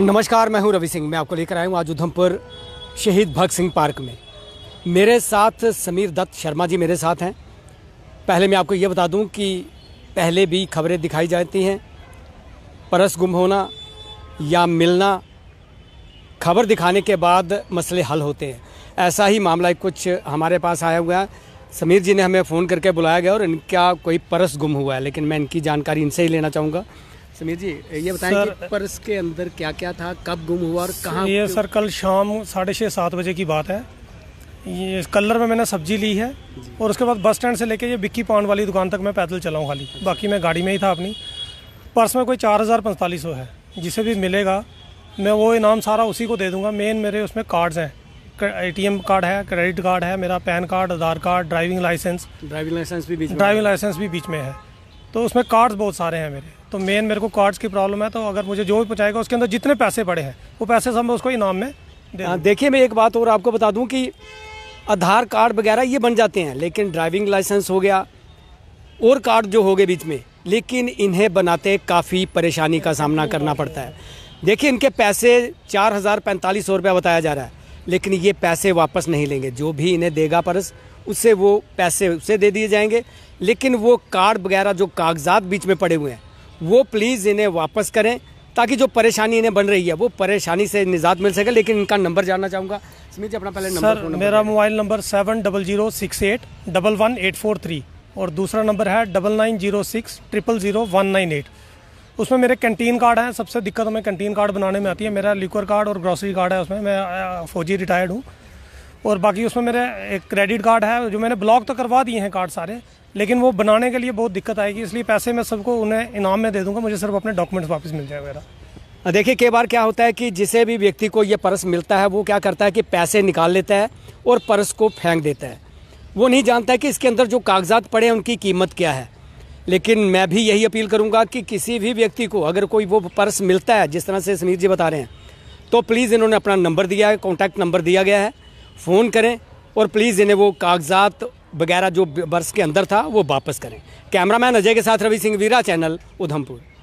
नमस्कार मैं हूं रवि सिंह मैं आपको लेकर आया हूं आज उधमपुर शहीद भगत सिंह पार्क में मेरे साथ समीर दत्त शर्मा जी मेरे साथ हैं पहले मैं आपको ये बता दूं कि पहले भी खबरें दिखाई जाती हैं परस गुम होना या मिलना खबर दिखाने के बाद मसले हल होते हैं ऐसा ही मामला कुछ हमारे पास आया हुआ है समीर जी ने हमें फ़ोन करके बुलाया गया और इनका कोई परस गुम हुआ है लेकिन मैं इनकी जानकारी इनसे ही लेना चाहूँगा समीर जी ये बताएं सर, कि पर्स के अंदर क्या क्या था कब गुम हुआ और कहाँ ये सर कल शाम साढ़े छः सात बजे की बात है ये कलर में मैंने सब्जी ली है और उसके बाद बस स्टैंड से लेके ये बिक्की पाउंड वाली दुकान तक मैं पैदल चलाऊँ खाली बाकी मैं गाड़ी में ही था अपनी पर्स में कोई चार हज़ार पैंतालीस सौ है जिसे भी मिलेगा मैं वो इनाम सारा उसी को दे दूंगा मेन मेरे उसमें कार्ड्स हैं ए कार्ड है क्रेडिट कार्ड है मेरा PAN card Aadhaar card driving licence driving licence भी बीच ड्राइविंग लाइसेंस भी बीच में है तो उसमें कार्ड्स बहुत सारे हैं मेरे तो मेन मेरे को कार्ड्स की प्रॉब्लम है तो अगर मुझे जो भी पहुँचाएगा उसके अंदर जितने पैसे पड़े हैं वो पैसे सब उसको इनाम में दे हाँ, देखिए मैं एक बात और आपको बता दूँ कि आधार कार्ड वगैरह ये बन जाते हैं लेकिन ड्राइविंग लाइसेंस हो गया और कार्ड जो हो गए बीच में लेकिन इन्हें बनाते काफ़ी परेशानी का सामना करना पड़ता है देखिए इनके पैसे चार हज़ार पैंतालीस सौ रुपया बताया जा रहा है लेकिन ये पैसे वापस नहीं लेंगे जो भी इन्हें देगा परस उससे वो पैसे उसे दे दिए जाएंगे लेकिन वो कार्ड वगैरह जो कागजात बीच में पड़े हुए हैं वो प्लीज़ इन्हें वापस करें ताकि जो परेशानी इन्हें बन रही है वो परेशानी से निजात मिल सके लेकिन इनका नंबर जानना चाहूँगा समीर जी अपना पहले नंबर सर मेरा mobile number seven double zero six eight double one eight four three और दूसरा नंबर है double nine zero six triple zero one nine eight उसमें मेरे कैंटीन कार्ड हैं सबसे दिक्कत हमें कैंटीन कार्ड बनाने में आती है मेरा लिक्वर कार्ड और ग्रॉसरी कार्ड है उसमें मैं फौजी रिटायर्ड हूँ और बाकी उसमें मेरे एक क्रेडिट कार्ड है जो मैंने ब्लॉक तो करवा दिए हैं कार्ड सारे लेकिन वो बनाने के लिए बहुत दिक्कत आएगी इसलिए पैसे मैं सबको उन्हें इनाम में दे दूंगा मुझे सिर्फ अपने डॉक्यूमेंट्स वापस मिल जाए मेरा देखिए कई बार क्या होता है कि जिसे भी व्यक्ति को ये पर्स मिलता है वो क्या करता है कि पैसे निकाल लेता है और पर्स को फेंक देता है वो नहीं जानता है कि इसके अंदर जो कागजात पड़े हैं उनकी कीमत क्या है लेकिन मैं भी यही अपील करूंगा कि किसी भी व्यक्ति को अगर कोई वो पर्स मिलता है जिस तरह से समीर जी बता रहे हैं तो प्लीज़ इन्होंने अपना नंबर दिया है कॉन्टैक्ट नंबर दिया गया है फ़ोन करें और प्लीज़ इन्हें वो कागजात वगैरह जो बर्स के अंदर था वो वापस करें कैमरामैन अजय के साथ रवि सिंह वीरा चैनल उधमपुर